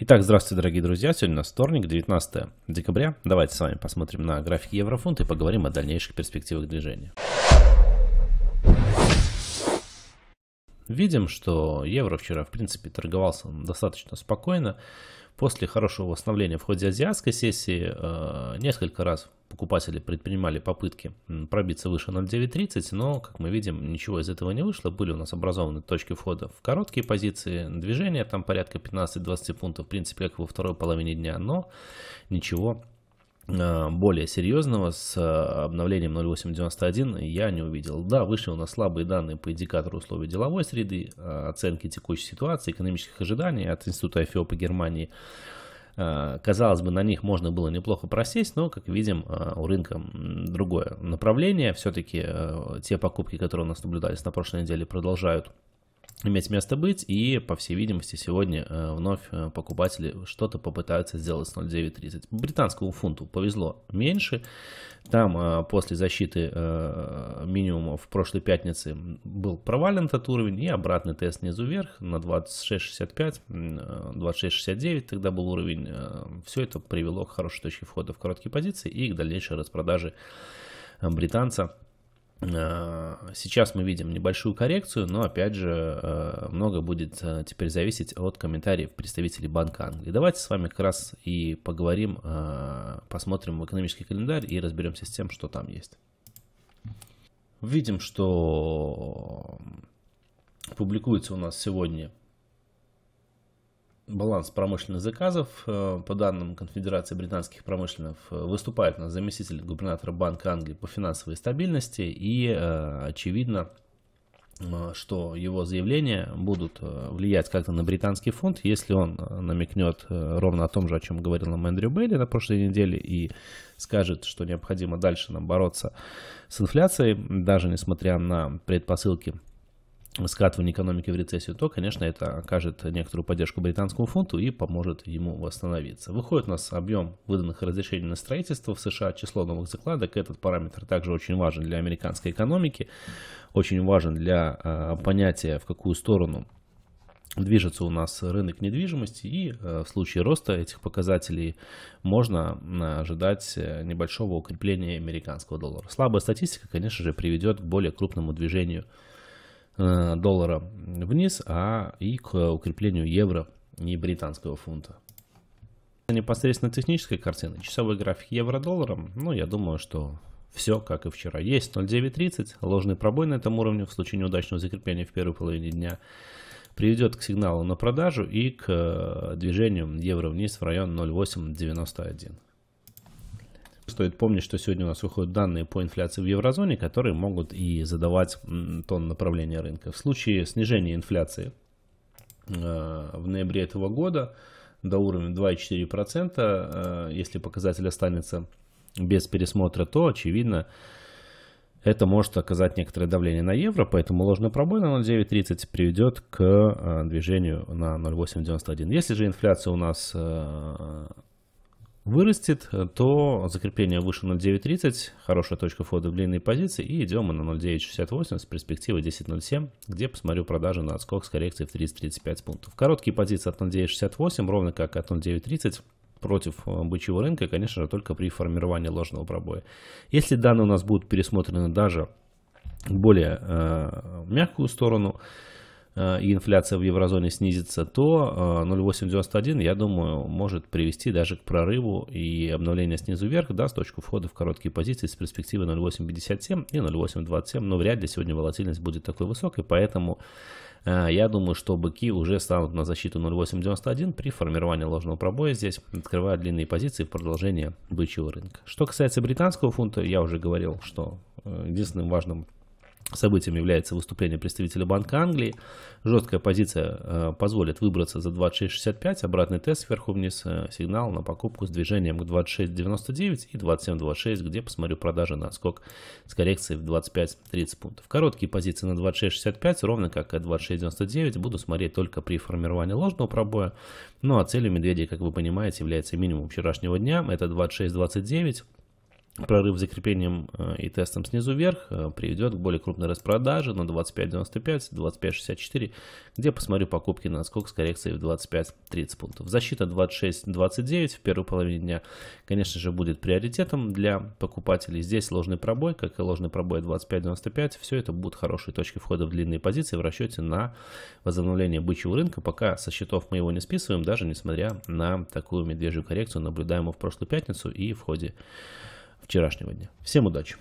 Итак, здравствуйте, дорогие друзья. Сегодня у нас вторник, 19 декабря. Давайте с вами посмотрим на графики еврофунта и поговорим о дальнейших перспективах движения. Видим, что евро вчера, в принципе, торговался достаточно спокойно. После хорошего восстановления в ходе азиатской сессии э, несколько раз покупатели предпринимали попытки пробиться выше 0.930, но, как мы видим, ничего из этого не вышло. Были у нас образованы точки входа в короткие позиции, движения там порядка 15-20 пунктов, в принципе, как во второй половине дня, но ничего а, более серьезного с а, обновлением 0.891 я не увидел. Да, вышли у нас слабые данные по индикатору условий деловой среды, а, оценки текущей ситуации, экономических ожиданий от Института IFO по Германии. Э, казалось бы, на них можно было неплохо просесть, но, как видим, э, у рынка другое направление. Все-таки э, те покупки, которые у нас наблюдались на прошлой неделе, продолжают иметь место быть, и, по всей видимости, сегодня э, вновь э, покупатели что-то попытаются сделать с 0,930. Британскому фунту повезло меньше, там э, после защиты минимума в прошлой пятнице был провален этот уровень, и обратный тест снизу вверх на 26,65, 26,69 тогда был уровень, все это привело к хорошей точке входа в короткие позиции и к дальнейшей распродаже британца Э, сейчас мы видим небольшую коррекцию, но опять же э, много будет э, теперь зависеть от комментариев представителей Банка Англии. Давайте с вами как раз и поговорим, посмотрим в экономический календарь и разберемся с тем, что там есть. Видим, что публикуется у нас сегодня баланс промышленных заказов. Э, по данным Конфедерации британских промышленных э, выступает на заместитель губернатора Банка Англии по финансовой стабильности и, э, очевидно, что его заявления будут влиять как-то на британский фонд, если он намекнет ровно о том же, о чем говорил нам Эндрю Бейли на прошлой неделе, и скажет, что необходимо дальше нам бороться с инфляцией, даже несмотря на предпосылки скатывание экономики в рецессию, то, конечно, это окажет некоторую поддержку британскому фунту и поможет ему восстановиться. Выходит у нас объем выданных разрешений на строительство в США, число новых закладок. Этот параметр также очень важен для американской экономики, очень важен для э, понятия, в какую сторону движется у нас рынок недвижимости, и а, в случае роста этих показателей можно а, ожидать э, небольшого укрепления американского доллара. Слабая статистика, конечно же, приведет к более крупному движению Э, доллара вниз, а и к укреплению евро и британского фунта. Непосредственно технической картины, часовой график евро-доллара, ну я думаю, что все как и вчера. Есть 0.930, ложный пробой на этом уровне в случае неудачного закрепления в первой половине дня приведет к сигналу на продажу и к э, движению евро вниз в район 0.891 стоит помнить, что сегодня у нас выходят данные по инфляции в еврозоне, которые могут и задавать тон направления рынка. В случае снижения инфляции э, в ноябре этого года до уровня 2,4%, э, если показатель останется без пересмотра, то, очевидно, это может оказать некоторое давление на евро, поэтому ложный пробой на 0,930 приведет к э, движению на 0,891. Если же инфляция у нас вырастет, э, то закрепление выше 0.930, хорошая точка входа в длинные позиции, и идем мы на 0.968 с перспективы 10.07, где посмотрю продажи на отскок с коррекцией в 30-35 пунктов. Короткие позиции от 0.968, ровно как от 0.930, против э, бычьего рынка, конечно же, только при формировании ложного пробоя. Если данные у нас будут пересмотрены даже более э, мягкую сторону, Э, и инфляция в еврозоне снизится, то 0,891, э, я думаю, может привести даже к прорыву и обновлению снизу вверх, с точку входа в короткие позиции с перспективы 0,857 и 0,827, но вряд ли сегодня волатильность будет такой высокой, поэтому э, я думаю, что быки уже станут на защиту 0.891 при формировании ложного пробоя здесь, открывая длинные позиции в продолжение бычьего рынка. Что касается британского фунта, я уже говорил, что единственным важным Событием является выступление представителя Банка Англии. Жесткая позиция э, позволит выбраться за 26.65, обратный тест сверху вниз, э, сигнал на покупку с движением к 26.99 и 27.26, где посмотрю продажи на скок с коррекцией в 25-30 пунктов. Короткие позиции на 26.65, ровно как и 26.99, буду смотреть только при формировании ложного пробоя. Ну а целью медведей, как вы понимаете, является минимум вчерашнего дня, это 26.29. Прорыв с закреплением э, и тестом снизу вверх э, приведет к более крупной распродаже на 25.95, 25.64, где посмотрю покупки на скок с коррекцией в 25-30 пунктов. Защита 26.29 в первую половину дня, конечно же, будет приоритетом для покупателей. Здесь ложный пробой, как и ложный пробой 25.95, все это будут хорошие точки входа в длинные позиции в расчете на возобновление бычьего рынка. Пока со счетов мы его не списываем, даже несмотря на такую медвежью коррекцию, наблюдаемую в прошлую пятницу и в ходе вчерашнего дня. Всем удачи!